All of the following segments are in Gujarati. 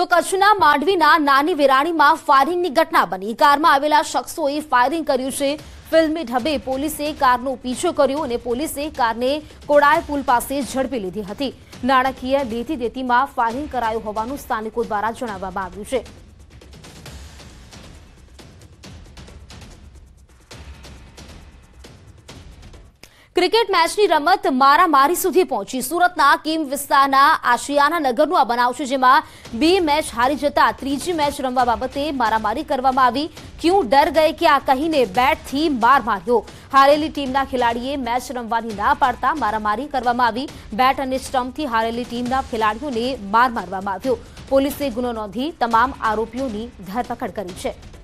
તો કચ્છના માંડવીના નાની વિરાણીમાં ફાયરિંગની ઘટના બની કારમાં આવેલા શખ્સોએ ફાયરિંગ કર્યું છે ફિલ્મી ઢબે પોલીસે કારનો પીછો કર્યો અને પોલીસે કારને કોડાય પુલ પાસે ઝડપી લીધી હતી નાણાકીય લેતી દેતીમાં ફાયરિંગ કરાયું હોવાનું સ્થાનિકો દ્વારા જણાવવામાં આવ્યું છે ક્રિકેટ મેચની રમત મારામારી સુધી પહોંચી સુરતના કિમ વિસ્તારના આશિયાના નગરનું આ બનાવ છે જેમાં બે મેચ હારી જતા ત્રીજી મેચ રમવા બાબતે મારામારી કરવામાં આવી ક્યું ડર ગયે કે આ કહીને બેટથી માર માર્યો હારેલી ટીમના ખેલાડીએ મેચ રમવાની ના પાડતા મારામારી કરવામાં આવી બેટ અને સ્ટમ્પથી હારેલી ટીમના ખેલાડીઓને માર મારવામાં આવ્યો પોલીસે ગુનો નોંધી તમામ આરોપીઓની ધરપકડ કરી છે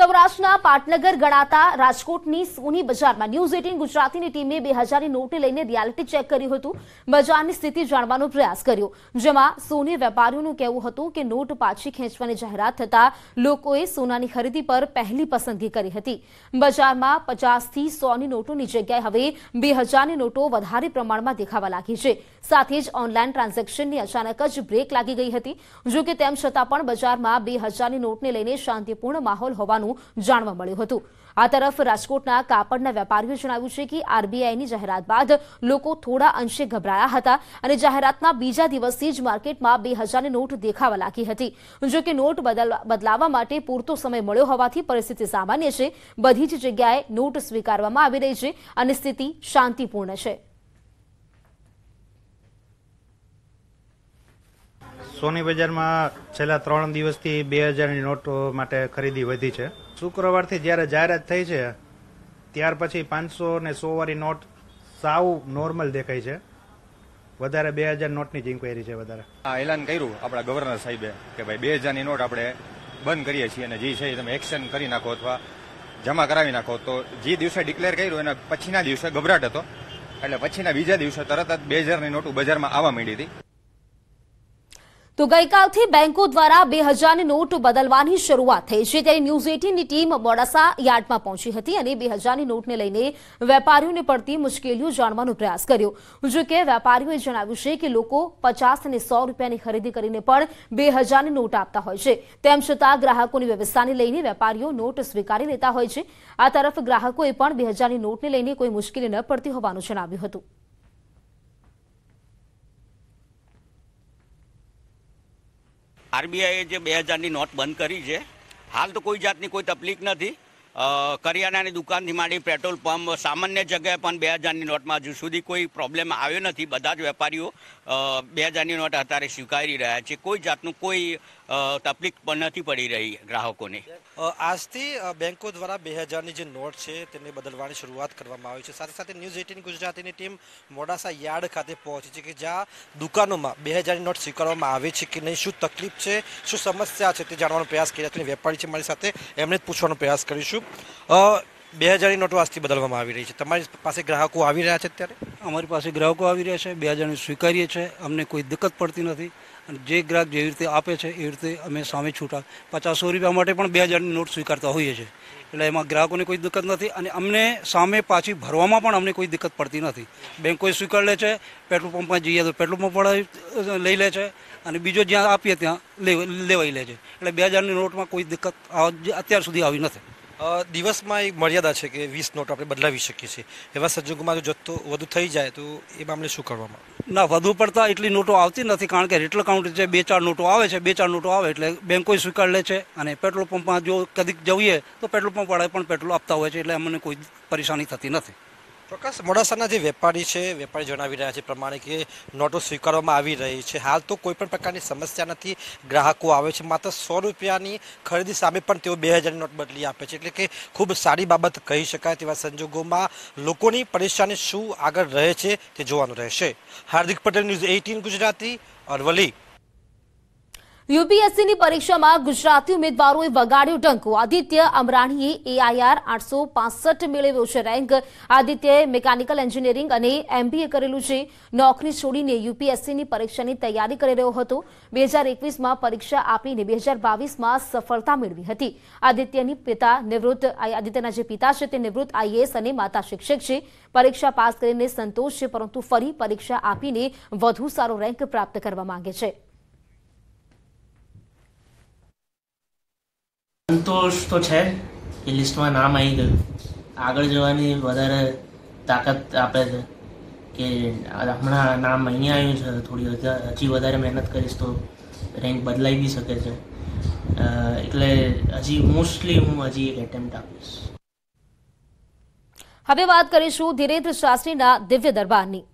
સૌરાષ્ટ્રના પાટનગર ગણાતા રાજકોટની સોની બજારમાં ન્યૂઝ એટીન ગુજરાતીની ટીમે બે હજારની નોટ લઈને રિયાલિટી ચેક કર્યું હતું બજારની સ્થિતિ જાણવાનો પ્રયાસ કર્યો જેમાં સોની વેપારીઓનું કહેવું હતું કે નોટ પાછી ખેંચવાની જાહેરાત થતાં લોકોએ સોનાની ખરીદી પર પહેલી પસંદગી કરી હતી બજારમાં પચાસથી સોની નોટોની જગ્યાએ હવે બે હજારની નોટો વધારે પ્રમાણમાં દેખાવા લાગી છે સાથે જ ઓનલાઈન ટ્રાન્ઝેક્શનની અચાનક જ બ્રેક લાગી ગઈ હતી જોકે તેમ છતાં પણ બજારમાં બે હજારની નોટને લઈને શાંતિપૂર્ણ માહોલ હોવાનું હોવાનું જાણવા મળ્યું હતું આ તરફ રાજકોટના કાપડના વેપારીઓ જણાવ્યું છે કે આરબીઆઈની જાહેરાત બાદ લોકો થોડા અંશે ગભરાયા હતા અને જાહેરાતના બીજા દિવસથી જ માર્કેટમાં બે હજારની નોટ દેખાવા લાગી હતી જો કે નોટ બદલાવવા માટે પૂરતો સમય મળ્યો હોવાથી પરિસ્થિતિ સામાન્ય છે બધી જ જગ્યાએ નોટ સ્વીકારવામાં આવી રહી છે અને સ્થિતિ શાંતિપૂર્ણ છે સોની બજારમાં છેલ્લા ત્રણ દિવસથી બે હજારની નોટ માટે ખરીદી વધી છે શુક્રવારથી જ્યારે જાહેરાત થઈ છે ત્યાર પછી પાંચસો ને સોવાળી નોટ સાવ નોર્મલ દેખાય છે વધારે બે હજાર નોટની જ ઇન્કવાયરી છે વધારે આ એલાન કર્યું આપણા ગવર્નર સાહેબે કે ભાઈ બે હજારની નોટ આપણે બંધ કરીએ છીએ અને જે છે એ તમે એક્શન કરી નાખો અથવા જમા કરાવી નાખો તો જે દિવસે ડિક્લેર કર્યું એના પછીના દિવસે ગભરાટ હતો એટલે પછીના બીજા દિવસે તરત જ બે હજારની નોટો બજારમાં આવવા માંડી હતી તો ગઈકાલથી બેંકો દ્વારા બે હજારની નોટ બદલવાની શરૂઆત થઈ છે ત્યારે ન્યૂઝ એટીનની ટીમ મોડાસા યાર્ડમાં પહોંચી હતી અને બે હજારની નોટને લઈને વેપારીઓને પડતી મુશ્કેલીઓ જાણવાનો પ્રયાસ કર્યો જો કે વેપારીઓએ જણાવ્યું છે કે લોકો પચાસ અને સો રૂપિયાની ખરીદી કરીને પણ બે હજારની નોટ આપતા હોય છે તેમ છતાં ગ્રાહકોની વ્યવસ્થાને લઈને વેપારીઓ નોટ સ્વીકારી લેતા હોય છે આ તરફ ગ્રાહકોએ પણ બે હજારની નોટને લઈને કોઈ મુશ્કેલી ન પડતી હોવાનું જણાવ્યું હતું આરબીઆઈએ જે બે હજારની નોટ બંધ કરી છે હાલ તો કોઈ જાતની કોઈ તકલીફ નથી કરિયાણાની દુકાનથી માંડી પેટ્રોલ પંપ સામાન્ય જગ્યાએ પણ બે હજારની નોટમાં હજુ સુધી કોઈ પ્રોબ્લેમ આવ્યો નથી બધા જ વેપારીઓ બે હજારની નોટ અત્યારે સ્વીકારી રહ્યા છે કોઈ જાતનું કોઈ તકલીફ પણ નથી પડી રહી ગ્રાહકોને આજથી બેન્કો દ્વારા બે હજારની જે નોટ છે તેને બદલવાની શરૂઆત કરવામાં આવી છે સાથે સાથે ન્યૂઝ એટીન ગુજરાતીની ટીમ મોડાસા યાર્ડ ખાતે પહોંચી છે કે જ્યાં દુકાનોમાં બે હજારની નોટ સ્વીકારવામાં આવે છે કે નહીં શું તકલીફ છે શું સમસ્યા છે તે જાણવાનો પ્રયાસ કર્યા છે વેપારી છે મારી સાથે એમને જ પૂછવાનો પ્રયાસ કરીશું બે હજારની નોટો આજથી બદલવામાં આવી રહી છે તમારી પાસે ગ્રાહકો આવી રહ્યા છે અત્યારે અમારી પાસે ગ્રાહકો આવી રહ્યા છે બે હજારને સ્વીકારીએ છીએ અમને કોઈ દિક્કત પડતી નથી અને જે ગ્રાહક જેવી રીતે આપે છે એવી રીતે અમે સામે છૂટા પચાસો રૂપિયા માટે પણ બે હજારની નોટ સ્વીકારતા હોઈએ છીએ એટલે એમાં ગ્રાહકોને કોઈ દિક્કત નથી અને અમને સામે પાછી ભરવામાં પણ અમને કોઈ દિક્કત પડતી નથી બેંકોએ સ્વીકાર લે છે પેટ્રોલ પંપમાં જઈએ તો પેટ્રોલ પંપ પણ લઈ લે છે અને બીજો જ્યાં આપીએ ત્યાં લેવાઈ લે છે એટલે બે હજારની નોટમાં કોઈ દિક્કત અત્યાર સુધી આવી નથી દિવસમાં એક મર્યાદા છે કે વીસ નોટ આપણે બદલાવી શકીએ છીએ એવા સંજોગોમાં જો જથ્થો વધુ થઈ જાય તો એ મામલે શું કરવામાં ના વધુ પડતા એટલી નોટો આવતી નથી કારણ કે રિટેલ કાઉન્ટર છે બે ચાર નોટો આવે છે બે ચાર નોટો આવે એટલે બેન્કો સ્વીકાર લે છે અને પેટ્રોલ પંપમાં જો કદીક જઈએ તો પેટ્રોલ પંપવાળાએ પણ પેટ્રોલ આપતા હોય છે એટલે અમને કોઈ પરેશાની થતી નથી પ્રકાશ મોડાસાના જે વેપારી છે વેપારી જણાવી રહ્યા છે પ્રમાણે કે નોટો સ્વીકારવામાં આવી રહી છે હાલ તો કોઈ પણ પ્રકારની સમસ્યા નથી ગ્રાહકો આવે છે માત્ર સો રૂપિયાની ખરીદી સામે પણ તેઓ બે હજારની નોટ બદલી આપે છે એટલે કે ખૂબ સારી બાબત કહી શકાય તેવા સંજોગોમાં લોકોની પરેશાની શું આગળ રહે છે તે જોવાનું રહેશે હાર્દિક પટેલ ન્યૂઝ એઇટીન ગુજરાતી અરવલી યુપીએસસીની પરીક્ષામાં ગુજરાતી ઉમેદવારોએ વગાડ્યો ડંકો આદિત્ય અમરાણીએ એઆઈઆર આઠસો પાસઠ મેળવ્યો છે રેન્ક આદિત્યએ મિકેનિકલ એન્જિનિયરિંગ અને એમબીએ કરેલું છે નોકરી છોડીને યુપીએસસીની પરીક્ષાની તૈયારી કરી રહ્યો હતો બે હજાર એકવીસમાં પરીક્ષા આપીને બે હજાર બાવીસમાં સફળતા મેળવી હતી આદિત્યની પિતા નિવૃત્ત આદિત્યના જે પિતા છે તે નિવૃત્ત આઈએએસ અને માતા શિક્ષક છે પરીક્ષા પાસ કરીને સંતોષ છે પરંતુ ફરી પરીક્ષા આપીને વધુ સારો રેન્ક પ્રાપ્ત કરવા માંગે છે સંતોષ તો છે એ લિસ્ટમાં નામ આવી ગયું આગળ જવાની વધારે તાકાત આપે છે કે હમણાં નામ અહીંયા આવ્યું છે થોડી હજી વધારે મહેનત કરીશ તો રેન્ક બદલાઈ બી શકે છે એટલે હજી મોસ્ટલી હું હજી એક એટેમ્પ્ટ આપીશ હવે વાત કરીશું ધીરેન્દ્ર શાસ્ત્રીના દિવ્ય દરબારની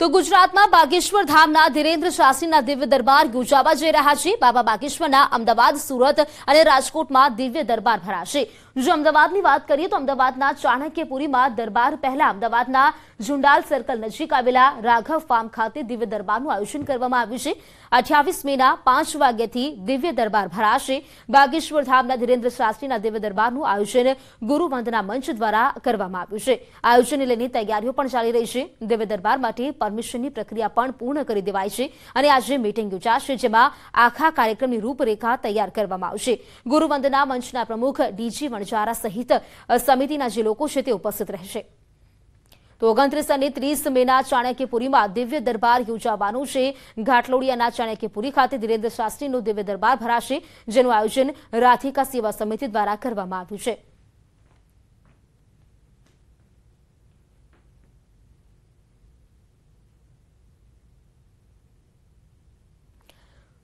તો ગુજરાતમાં બાગેશ્વર ધામના ધીરેન્દ્ર શાસ્ત્રીના દિવ્ય દરબાર યોજાવા જઈ રહ્યા છે બાબા બાગેશ્વરના અમદાવાદ સુરત અને રાજકોટમાં દિવ્ય દરબાર ભરાશે જો અમદાવાદની વાત કરીએ તો અમદાવાદના ચાણક્યપુરીમાં દરબાર પહેલા અમદાવાદના ઝુંડાલ સર્કલ નજીક આવેલા રાઘવ ફાર્મ ખાતે દિવ્ય દરબારનું આયોજન કરવામાં આવ્યું છે અઠ્યાવીસ મેના પાંચ વાગ્યાથી દિવ્ય દરબાર ભરાશે બાગેશ્વર ધામના ધીરેન્દ્ર શાસ્ત્રીના દિવ્ય દરબારનું આયોજન ગુરુવંદના મંચ દ્વારા કરવામાં આવ્યું છે આયોજનને લઈને તૈયારીઓ પણ ચાલી રહી છે દિવ્ય દરબાર માટે પરમિશનની પ્રક્રિયા પણ પૂર્ણ કરી દેવાય છે અને આજે મિટિંગ યોજાશે જેમાં આખા કાર્યક્રમની રૂપરેખા તૈયાર કરવામાં આવશે ગુરુવંદના મંચના પ્રમુખ ડીજી વણજારા સહિત સમિતિના જે લોકો છે તે ઉપસ્થિત રહેશે તો ઓગણત્રીસ અને ત્રીસ મેના ચાણક્યપુરીમાં દિવ્ય દરબાર યોજાવાનું છે ઘાટલોડિયાના ચાણક્યપુરી ખાતે ધીરેન્દ્ર શાસ્ત્રીનું દિવ્ય દરબાર ભરાશે જેનું આયોજન રાધિકા સેવા સમિતિ દ્વારા કરવામાં આવ્યું છે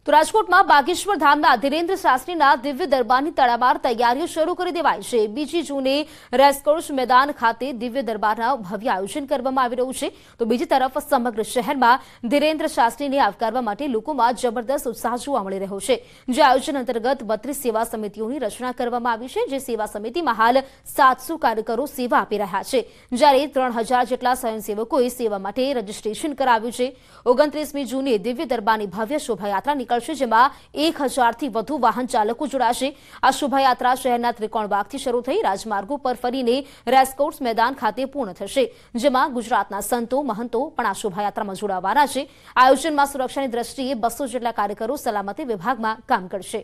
તો રાજકોટમાં બાગેશ્વર ધામના ધીરેન્દ્ર શાસ્ત્રીના દિવ્ય દરબારની તડામાર તૈયારીઓ શરૂ કરી દેવાય છે બીજી જૂને રેસકોર્સ મેદાન ખાતે દિવ્ય દરબારના ભવ્ય આયોજન કરવામાં આવી રહ્યું છે તો બીજી તરફ સમગ્ર શહેરમાં ધીરેન્દ્ર શાસ્ત્રીને આવકારવા માટે લોકોમાં જબરદસ્ત ઉત્સાહ જોવા મળી રહ્યો છે જે આયોજન અંતર્ગત બત્રીસ સેવા સમિતિઓની રચના કરવામાં આવી છે જે સેવા સમિતિમાં હાલ સાતસો કાર્યકરો સેવા આપી રહ્યા છે જ્યારે ત્રણ જેટલા સ્વયંસેવકોએ સેવા માટે રજીસ્ટ્રેશન કરાવ્યું છે ઓગણત્રીસમી જૂને દિવ્ય દરબારની ભવ્ય શોભાયાત્રા નીકળ કરશે જેમાં એક હજારથી વધુ વાહન ચાલકો જોડાશે આ શોભાયાત્રા શહેરના ત્રિકોણ બાગથી શરૂ થઈ રાજમાર્ગો પર ફરીને રેસકોર્સ મેદાન ખાતે પૂર્ણ થશે જેમાં ગુજરાતના સંતો મહંતો પણ આ શોભાયાત્રામાં જોડાવાના છે આયોજનમાં સુરક્ષાની દ્રષ્ટિએ બસો જેટલા કાર્યકરો સલામતી વિભાગમાં કામ કરશે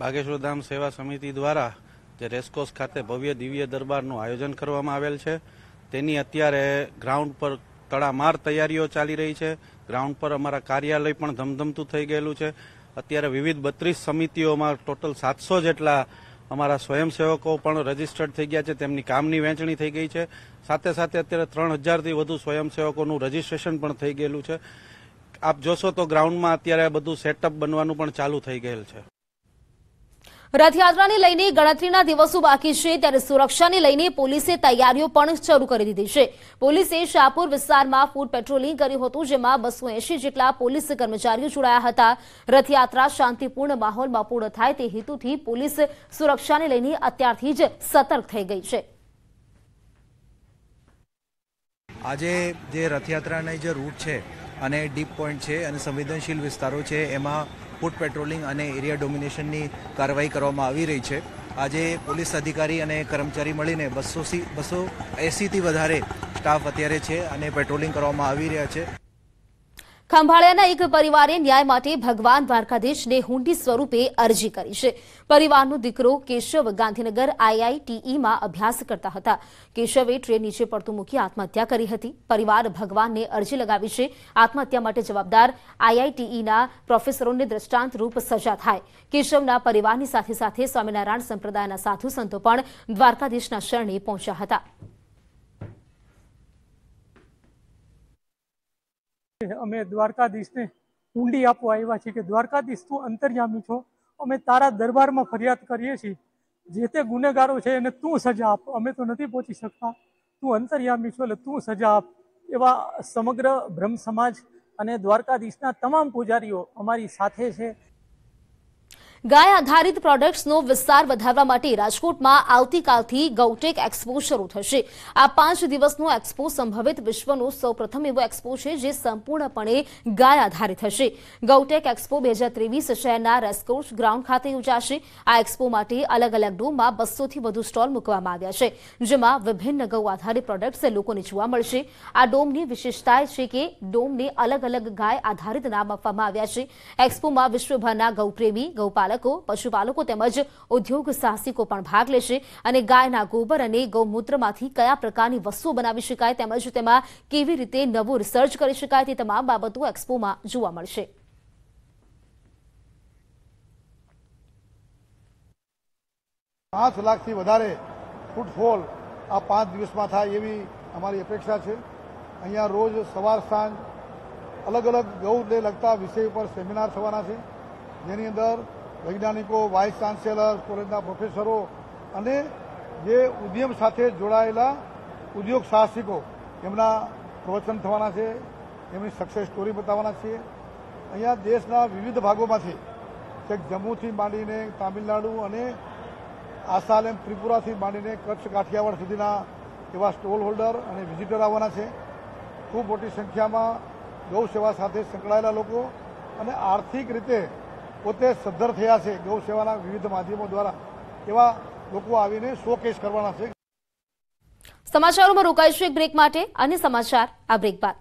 બાગેશ્વર ધામ સેવા સમિતિ દ્વારા જે રેસકોર્સ ખાતે ભવ્ય દિવ્ય દરબારનું આયોજન કરવામાં આવેલ છે તેની અત્યારે ગ્રાઉન્ડ પર તડામાર તૈયારીઓ ચાલી રહી છે ગ્રાઉન્ડ પર અમારા કાર્યાલય પણ ધમધમતું થઈ ગયેલું છે અત્યારે વિવિધ બત્રીસ સમિતિઓમાં ટોટલ સાતસો જેટલા અમારા સ્વયંસેવકો પણ રજીસ્ટર્ડ થઈ ગયા છે તેમની કામની વહેંચણી થઈ ગઈ છે સાથે સાથે અત્યારે ત્રણ હજારથી વધુ સ્વયંસેવકોનું રજીસ્ટ્રેશન પણ થઈ ગયેલું છે આપ જોશો તો ગ્રાઉન્ડમાં અત્યારે બધું સેટઅપ બનવાનું પણ ચાલુ થઈ ગયેલ છે રથયાત્રાને લઈને ગણતરીના દિવસો બાકી છે ત્યારે સુરક્ષાને લઈને પોલીસે તૈયારીઓ પણ શરૂ કરી દીધી છે પોલીસે શાહપુર વિસ્તારમાં ફૂડ પેટ્રોલિંગ કર્યું હતું જેમાં બસો એંશી જેટલા પોલીસ કર્મચારીઓ જોડાયા હતા રથયાત્રા શાંતિપૂર્ણ માહોલમાં પૂર્ણ થાય તે હેતુથી પોલીસ સુરક્ષાને લઈને અત્યારથી જ સતર્ક થઈ ગઈ છે આજે જે રથયાત્રાનો જે રૂટ છે અને ડીપ પોઈન્ટ છે અને સંવેદનશીલ વિસ્તારો છે એમાં ફૂટ પેટ્રોલિંગ અને એરિયા ડોમિનેશનની કાર્યવાહી કરવામાં આવી રહી છે આજે પોલીસ અધિકારી અને કર્મચારી મળીને બસોથી બસો એંસીથી વધારે સ્ટાફ અત્યારે છે અને પેટ્રોલિંગ કરવામાં આવી રહ્યા છે ખંભાળિયાના એક પરિવારે ન્યાય માટે ભગવાન દ્વારકાધીશને હુંડી સ્વરૂપે અરજી કરી છે પરિવારનો દીકરો કેશવ ગાંધીનગર આઈઆઈટીઈમાં અભ્યાસ કરતા હતા કેશવે ટ્રેન નીચે પડતું મૂકી આત્મહત્યા કરી હતી પરિવાર ભગવાનને અરજી લગાવી છે આત્મહત્યા માટે જવાબદાર આઈઆઈટીઈના પ્રોફેસરોને દ્રષ્ટાંતરૂપ સજા થાય કેશવના પરિવારની સાથે સાથે સ્વામિનારાયણ સંપ્રદાયના સાધુ સંતો પણ દ્વારકાધીશના શરણે પહોંચ્યા હતા અમે દ્વારકાધીશને ઊંડી આપવા આવ્યા છીએ કે દ્વારકાધીશ તું અંતર્યામી છો અમે તારા દરબારમાં ફરિયાદ કરીએ છીએ જે તે ગુનેગારો છે એને તું સજા આપ અમે તો નથી પહોંચી શકતા તું અંતર્યામી છો એટલે તું સજા આપ એવા સમગ્ર બ્રહ્મ સમાજ અને દ્વારકાધીશના તમામ પૂજારીઓ અમારી સાથે છે ગાય આધારિત પ્રોડક્ટ્સનો વિસ્તાર વધારવા માટે રાજકોટમાં આવતીકાલથી ગૌટેક એક્સપો શરૂ થશે આ પાંચ દિવસનો એક્સપો સંભવિત વિશ્વનો સૌપ્રથમ એવો એક્સપો છે જે સંપૂર્ણપણે ગાય આધારિત હશે ગૌટેક એક્સપો બે શહેરના રેસકોર્સ ગ્રાઉન્ડ ખાતે યોજાશે આ એક્સપો માટે અલગ અલગ ડોમમાં બસોથી વધુ સ્ટોલ મૂકવામાં આવ્યા છે જેમાં વિભિન્ન ગૌ આધારિત પ્રોડક્ટ્સ લોકોને જોવા મળશે આ ડોમની વિશેષતા છે કે ડોમને અલગ અલગ ગાય આધારિત નામ આપવામાં આવ્યા છે એક્સપોમાં વિશ્વભરના ગૌપ્રેમી ગૌપાલક પાલકો પશુપાલકો તેમજ ઉદ્યોગ સાહસિકો પણ ભાગ લેશે અને ગાયના ગોબર અને ગૌમૂત્રમાંથી કયા પ્રકારની વસ્તુઓ બનાવી શકાય તેમજ તેમાં કેવી રીતે નવું રિસર્ચ કરી શકાય તે તમામ બાબતો એક્સપોમાં જોવા મળશે પાંચ લાખથી વધારે ફૂટફોલ આ પાંચ દિવસમાં થાય એવી અમારી અપેક્ષા છે અહીંયા રોજ સવાર સાંજ અલગ અલગ ગૌને લગતા વિષય ઉપર સેમિનાર થવાના છે જેની અંદર વૈજ્ઞાનિકો વાઇસ ચાન્સેલર કોલેજના પ્રોફેસરો અને જે ઉદ્યમ સાથે જોડાયેલા ઉદ્યોગ સાહસિકો એમના પ્રવચન થવાના છે એમની સક્સેસ સ્ટોરી બતાવવાના છે અહીંયા દેશના વિવિધ ભાગોમાંથી છેક જમ્મુથી માંડીને તામિલનાડુ અને આસામ એમ ત્રિપુરાથી માંડીને કચ્છ કાઠિયાવાડ સુધીના એવા સ્ટોલ હોલ્ડર અને વિઝિટર આવવાના છે ખૂબ મોટી સંખ્યામાં ગૌ સેવા સાથે સંકળાયેલા લોકો અને આર્થિક રીતે પોતે સદ્ધર થયા છે ગૌ સેવાના વિવિધ માધ્યમો દ્વારા એવા લોકો આવીને શોકેસ કરવાના છે સમાચારોમાં રોકાઈશું એક બ્રેક માટે અને સમાચાર આ બ્રેક બાદ